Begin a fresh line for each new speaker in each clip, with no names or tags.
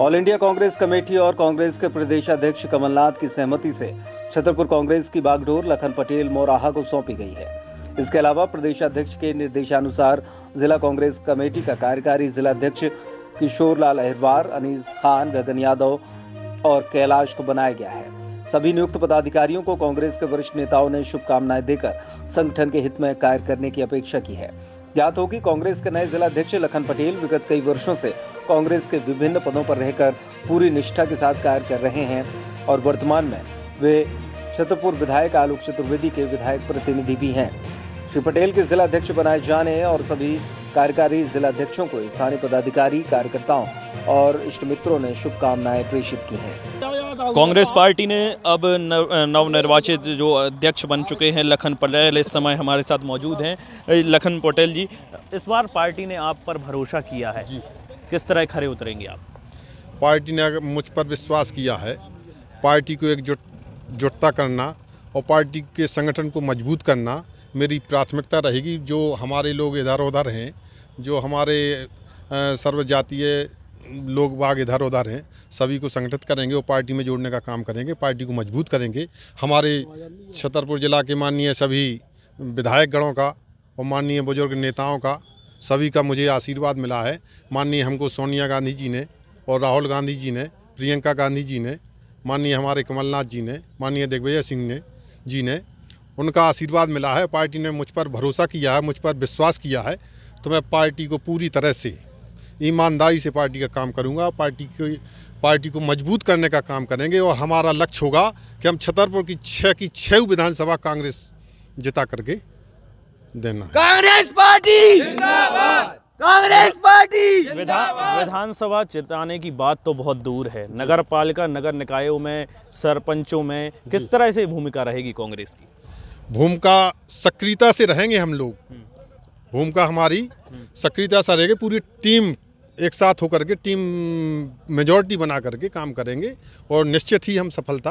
All India Congress committee और कांग्रेस के प्रदेश अध्यक्ष कमलनाथ की सहमति से छतरपुर कांग्रेस की बागडोर लखन पटेल मोराहा को सौंपी गई है इसके अलावा प्रदेश अध्यक्ष के निर्देशानुसार जिला कांग्रेस कमेटी का कार्यकारी जिला अध्यक्ष किशोर लाल अहिरवार अनीस खान गगन यादव और कैलाश को बनाया गया है सभी नियुक्त पदाधिकारियों को कांग्रेस के वरिष्ठ नेताओं ने शुभकामनाएं देकर संगठन के हित में कार्य करने की अपेक्षा की है ज्ञात हो कि कांग्रेस के नए जिलाध्यक्ष लखन पटेल विगत कई वर्षों से कांग्रेस के विभिन्न पदों पर रहकर पूरी निष्ठा के साथ कार्य कर रहे हैं और वर्तमान में वे छतरपुर विधायक आलोक चतुर्वेदी के विधायक प्रतिनिधि भी हैं श्री पटेल के जिलाध्यक्ष बनाए जाने और सभी कार्यकारी जिला अध्यक्षों को स्थानीय पदाधिकारी कार्यकर्ताओं और इष्ट मित्रों ने शुभकामनाएं प्रेषित की हैं
कांग्रेस पार्टी ने अब नव नवनिर्वाचित जो अध्यक्ष बन चुके हैं लखन पटेल इस समय हमारे साथ मौजूद हैं लखन पटेल जी इस बार पार्टी ने आप पर भरोसा किया है किस तरह खड़े उतरेंगे आप
पार्टी ने मुझ पर विश्वास किया है पार्टी को एकजुट जुटता करना और पार्टी के संगठन को मजबूत करना मेरी प्राथमिकता रहेगी जो हमारे लोग इधर उधर हैं जो हमारे सर्वजातीय लोग बाग इधर उधर हैं सभी को संगठित करेंगे और पार्टी में जोड़ने का काम करेंगे पार्टी को मजबूत करेंगे हमारे छतरपुर ज़िला के माननीय सभी विधायक गणों का और माननीय बुजुर्ग नेताओं का सभी का मुझे आशीर्वाद मिला है माननीय हमको सोनिया गांधी जी ने और राहुल गांधी जी ने प्रियंका गांधी जी ने माननीय हमारे कमलनाथ जी ने माननीय दिग्विजय सिंह ने जी ने उनका आशीर्वाद मिला है पार्टी ने मुझ पर भरोसा किया है मुझ पर विश्वास किया है तो मैं पार्टी को पूरी तरह से ईमानदारी से पार्टी का काम करूंगा पार्टी को पार्टी को मजबूत करने का काम करेंगे और हमारा लक्ष्य होगा कि हम छतरपुर की छः की छः विधानसभा कांग्रेस जिता करके
देना कांग्रेस पार्टी कांग्रेस पार्टी विधानसभा
जिताने की बात तो बहुत दूर है नगर पालिका नगर निकायों में सरपंचों में किस तरह से भूमिका
रहेगी कांग्रेस की भूमिका सक्रियता से रहेंगे हम लोग हम्म। भूमिका हमारी हम्म। सक्रियता से रहेगी पूरी टीम एक साथ होकर के टीम मेजॉरिटी बना करके काम करेंगे और निश्चित ही हम सफलता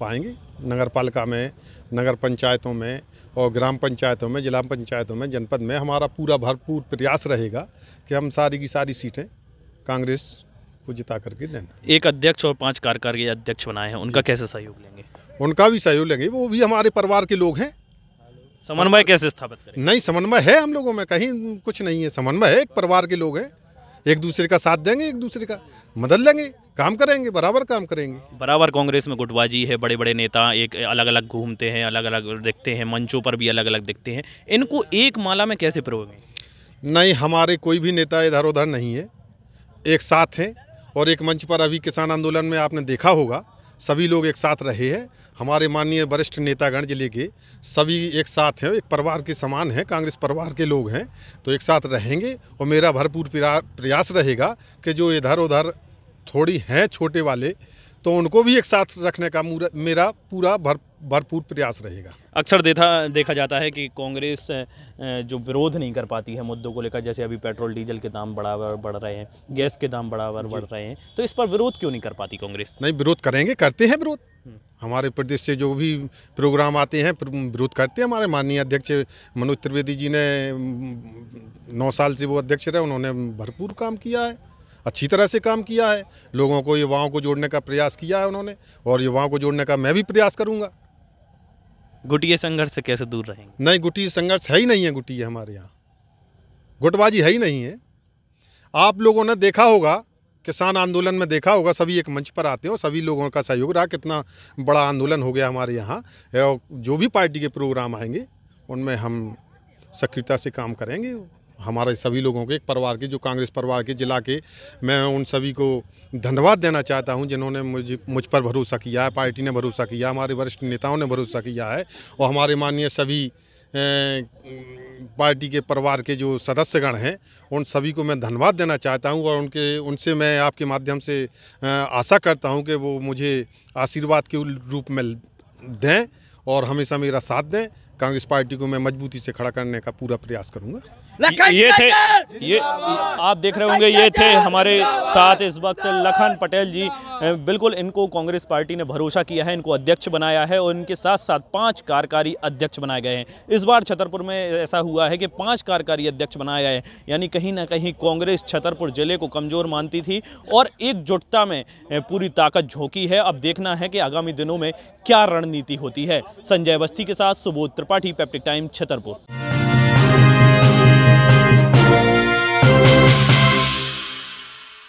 पाएंगे नगर पालिका में नगर पंचायतों में और ग्राम पंचायतों में जिला पंचायतों में जनपद में हमारा पूरा भरपूर प्रयास रहेगा कि हम सारी की सारी सीटें कांग्रेस को जिता करके देना
एक अध्यक्ष और पांच कार्यकारी अध्यक्ष बनाए हैं उनका कैसे सहयोग लेंगे
उनका भी सहयोग लेंगे वो भी हमारे परिवार के लोग हैं समन्वय कैसे स्थापित करें नहीं समन्वय है हम लोगों में कहीं कुछ नहीं है समन्वय है एक परिवार के लोग हैं एक दूसरे का साथ देंगे एक दूसरे का मदद लेंगे काम करेंगे बराबर काम करेंगे
बराबर कांग्रेस में गुटबाजी है बड़े बड़े नेता एक अलग अलग घूमते हैं अलग अलग दिखते हैं मंचों पर भी अलग अलग दिखते हैं इनको एक माला में कैसे प्रयोग
नहीं हमारे कोई भी नेता इधर उधर नहीं है एक साथ हैं और एक मंच पर अभी किसान आंदोलन में आपने देखा होगा सभी लोग एक साथ रहे हैं हमारे माननीय वरिष्ठ नेतागण जिले के सभी एक साथ हैं एक परिवार के समान हैं कांग्रेस परिवार के लोग हैं तो एक साथ रहेंगे और मेरा भरपूर प्रयास रहेगा कि जो इधर उधर थोड़ी हैं छोटे वाले तो उनको भी एक साथ रखने का मेरा पूरा भर भरपूर प्रयास रहेगा
अक्सर देखा देखा जाता है कि कांग्रेस जो विरोध नहीं कर पाती है मुद्दों को लेकर जैसे अभी पेट्रोल डीजल के दाम बराबर बढ़ रहे हैं गैस के दाम बराबर बढ़ रहे हैं तो इस
पर विरोध क्यों नहीं कर पाती कांग्रेस नहीं विरोध करेंगे करते हैं विरोध हम्म। हमारे प्रदेश से जो भी प्रोग्राम आते हैं विरोध करते हैं हमारे माननीय अध्यक्ष मनोज त्रिवेदी जी ने नौ साल से वो अध्यक्ष रहे उन्होंने भरपूर काम किया है अच्छी तरह से काम किया है लोगों को युवाओं को जोड़ने का प्रयास किया है उन्होंने और युवाओं को जोड़ने का मैं भी प्रयास करूँगा गुटिया संघर्ष से कैसे दूर रहेंगे नहीं गुटीय संघर्ष है ही नहीं है गुटिया हमारे यहाँ गुटबाजी है ही नहीं है आप लोगों ने देखा होगा किसान आंदोलन में देखा होगा सभी एक मंच पर आते हो सभी लोगों का सहयोग रहा कितना बड़ा आंदोलन हो गया हमारे यहाँ जो भी पार्टी के प्रोग्राम आएंगे उनमें हम सक्रियता से काम करेंगे हमारे सभी लोगों के एक परिवार के जो कांग्रेस परिवार के जिला के मैं उन सभी को धन्यवाद देना चाहता हूं जिन्होंने मुझे मुझ पर भरोसा किया है पार्टी ने भरोसा किया हमारे वरिष्ठ नेताओं ने भरोसा किया है और हमारे माननीय सभी पार्टी के परिवार के जो सदस्यगण हैं उन सभी को मैं धन्यवाद देना चाहता हूं और उनके उनसे मैं आपके माध्यम से आशा करता हूं कि वो मुझे आशीर्वाद के रूप में दें और हमेशा मेरा साथ दें कांग्रेस पार्टी को मैं मजबूती से खड़ा करने का पूरा प्रयास करूंगा
ये थे ये आप देख रहे होंगे ये थे हमारे साथ इस वक्त लखन पटेल जी बिल्कुल इनको कांग्रेस पार्टी ने भरोसा किया है इनको अध्यक्ष बनाया है और इनके साथ साथ पांच कार्यकारी अध्यक्ष बनाए गए हैं इस बार छतरपुर में ऐसा हुआ है कि पांच कार्यकारी अध्यक्ष बनाए गए हैं यानी कहीं ना कहीं कांग्रेस छतरपुर जिले को कमज़ोर मानती थी और एकजुटता में पूरी ताकत झोंकी है अब देखना है कि आगामी दिनों में क्या रणनीति होती है संजय अवस्थी के साथ सुबोध त्रिपाठी पैप्टिक टाइम छतरपुर